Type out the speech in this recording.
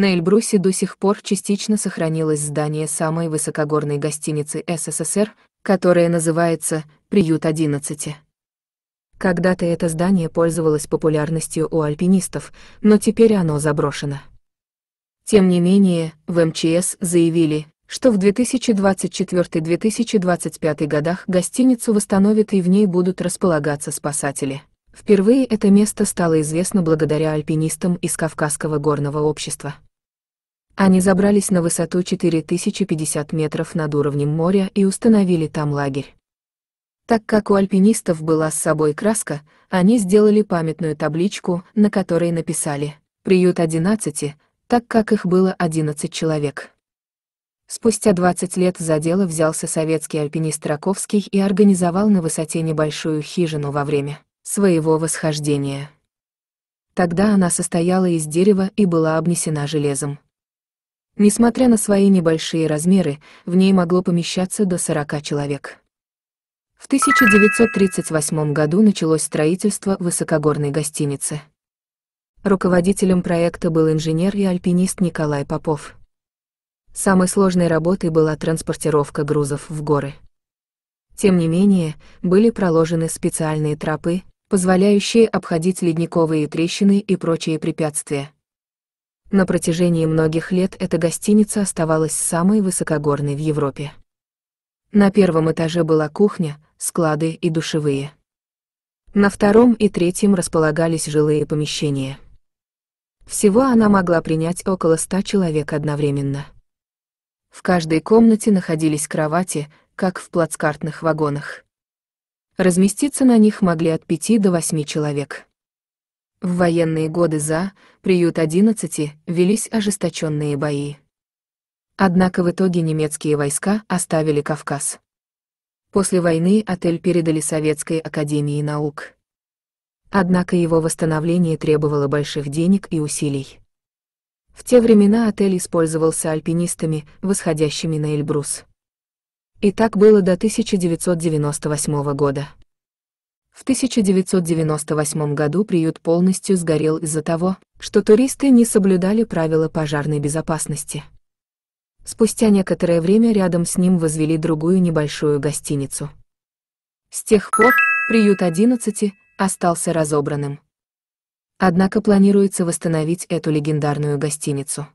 На Эльбрусе до сих пор частично сохранилось здание самой высокогорной гостиницы СССР, которая называется «Приют 11». Когда-то это здание пользовалось популярностью у альпинистов, но теперь оно заброшено. Тем не менее, в МЧС эм заявили, что в 2024-2025 годах гостиницу восстановят и в ней будут располагаться спасатели. Впервые это место стало известно благодаря альпинистам из Кавказского горного общества. Они забрались на высоту 4050 метров над уровнем моря и установили там лагерь. Так как у альпинистов была с собой краска, они сделали памятную табличку, на которой написали «Приют 11», так как их было 11 человек. Спустя 20 лет за дело взялся советский альпинист Раковский и организовал на высоте небольшую хижину во время своего восхождения. Тогда она состояла из дерева и была обнесена железом. Несмотря на свои небольшие размеры, в ней могло помещаться до 40 человек. В 1938 году началось строительство высокогорной гостиницы. Руководителем проекта был инженер и альпинист Николай Попов. Самой сложной работой была транспортировка грузов в горы. Тем не менее, были проложены специальные тропы, позволяющие обходить ледниковые трещины и прочие препятствия, на протяжении многих лет эта гостиница оставалась самой высокогорной в Европе. На первом этаже была кухня, склады и душевые. На втором и третьем располагались жилые помещения. Всего она могла принять около ста человек одновременно. В каждой комнате находились кровати, как в плацкартных вагонах. Разместиться на них могли от пяти до восьми человек. В военные годы за приют 11 велись ожесточенные бои. Однако в итоге немецкие войска оставили Кавказ. После войны отель передали Советской Академии наук. Однако его восстановление требовало больших денег и усилий. В те времена отель использовался альпинистами, восходящими на Эльбрус. И так было до 1998 года. В 1998 году приют полностью сгорел из-за того, что туристы не соблюдали правила пожарной безопасности. Спустя некоторое время рядом с ним возвели другую небольшую гостиницу. С тех пор приют 11 остался разобранным. Однако планируется восстановить эту легендарную гостиницу.